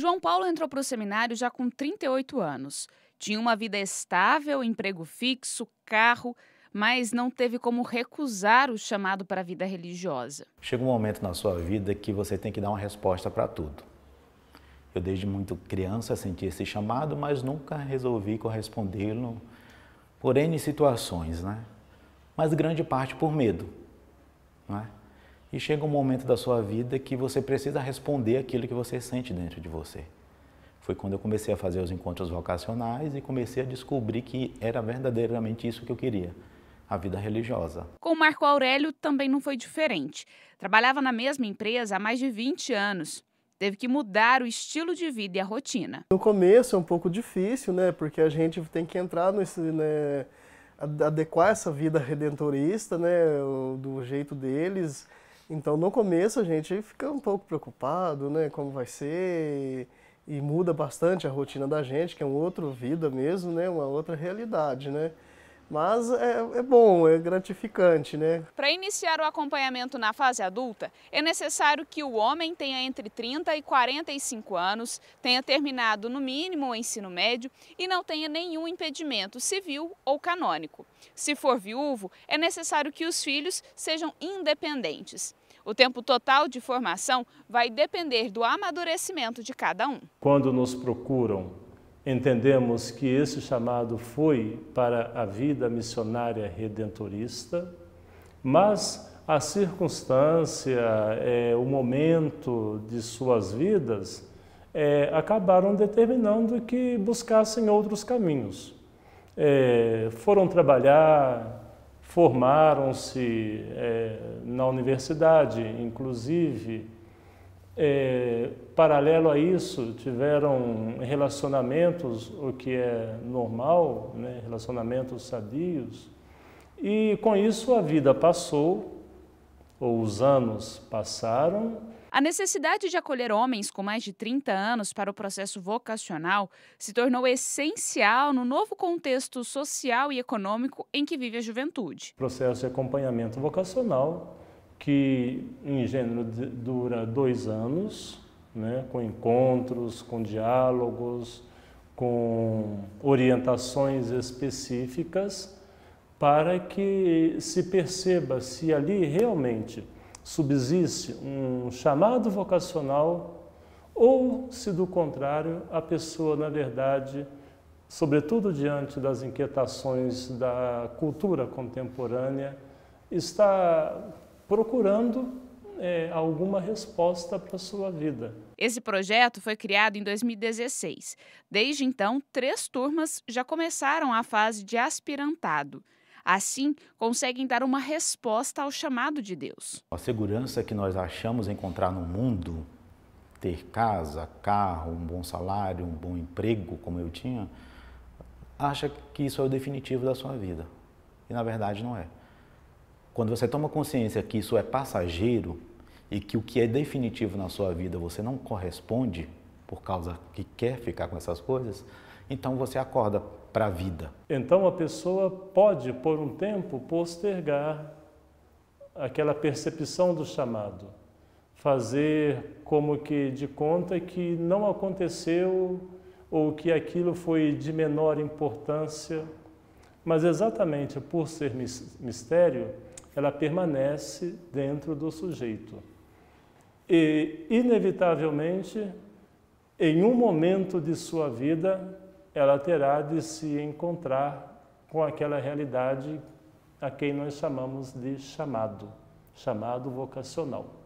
João Paulo entrou para o seminário já com 38 anos. Tinha uma vida estável, emprego fixo, carro, mas não teve como recusar o chamado para a vida religiosa. Chega um momento na sua vida que você tem que dar uma resposta para tudo. Eu desde muito criança senti esse chamado, mas nunca resolvi correspondê-lo por N situações, né? Mas grande parte por medo, né? E chega um momento da sua vida que você precisa responder aquilo que você sente dentro de você. Foi quando eu comecei a fazer os encontros vocacionais e comecei a descobrir que era verdadeiramente isso que eu queria, a vida religiosa. Com Marco Aurélio também não foi diferente. Trabalhava na mesma empresa há mais de 20 anos. Teve que mudar o estilo de vida e a rotina. No começo é um pouco difícil, né? Porque a gente tem que entrar nesse, né, adequar essa vida redentorista, né, do jeito deles. Então, no começo, a gente fica um pouco preocupado, né? Como vai ser? E, muda bastante a rotina da gente, que é uma outra vida mesmo, né? Uma outra realidade, né? Mas é, é, bom, é gratificante, né? Para iniciar o acompanhamento na fase adulta, é necessário que o homem tenha entre 30 e 45 anos, tenha terminado no mínimo o ensino médio e não tenha nenhum impedimento civil ou canônico. Se for viúvo, é necessário que os filhos sejam independentes. O tempo total de formação vai depender do amadurecimento de cada um. Quando nos procuram entendemos que esse chamado foi para a vida missionária redentorista, mas a circunstância, é, o momento de suas vidas é, acabaram determinando que buscassem outros caminhos. É, foram trabalhar, formaram-se é, na universidade, inclusive é, paralelo a isso, tiveram relacionamentos, o que é normal, né? relacionamentos sadios, e com isso a vida passou, ou os anos passaram. A necessidade de acolher homens com mais de 30 anos para o processo vocacional se tornou essencial no novo contexto social e econômico em que vive a juventude. O processo de acompanhamento vocacional que em gênero dura dois anos, né, com encontros, com diálogos, com orientações específicas, para que se perceba se ali realmente subsiste um chamado vocacional ou se, do contrário, a pessoa, na verdade, sobretudo diante das inquietações da cultura contemporânea, está procurando é, alguma resposta para a sua vida. Esse projeto foi criado em 2016. Desde então, três turmas já começaram a fase de aspirantado. Assim, conseguem dar uma resposta ao chamado de Deus. A segurança que nós achamos encontrar no mundo, ter casa, carro, um bom salário, um bom emprego, como eu tinha, acha que isso é o definitivo da sua vida. E na verdade não é. Quando você toma consciência que isso é passageiro e que o que é definitivo na sua vida você não corresponde por causa que quer ficar com essas coisas, então você acorda para a vida. Então a pessoa pode, por um tempo, postergar aquela percepção do chamado, fazer como que de conta que não aconteceu ou que aquilo foi de menor importância, mas exatamente por ser mistério, ela permanece dentro do sujeito. E, inevitavelmente, em um momento de sua vida, ela terá de se encontrar com aquela realidade a quem nós chamamos de chamado, chamado vocacional.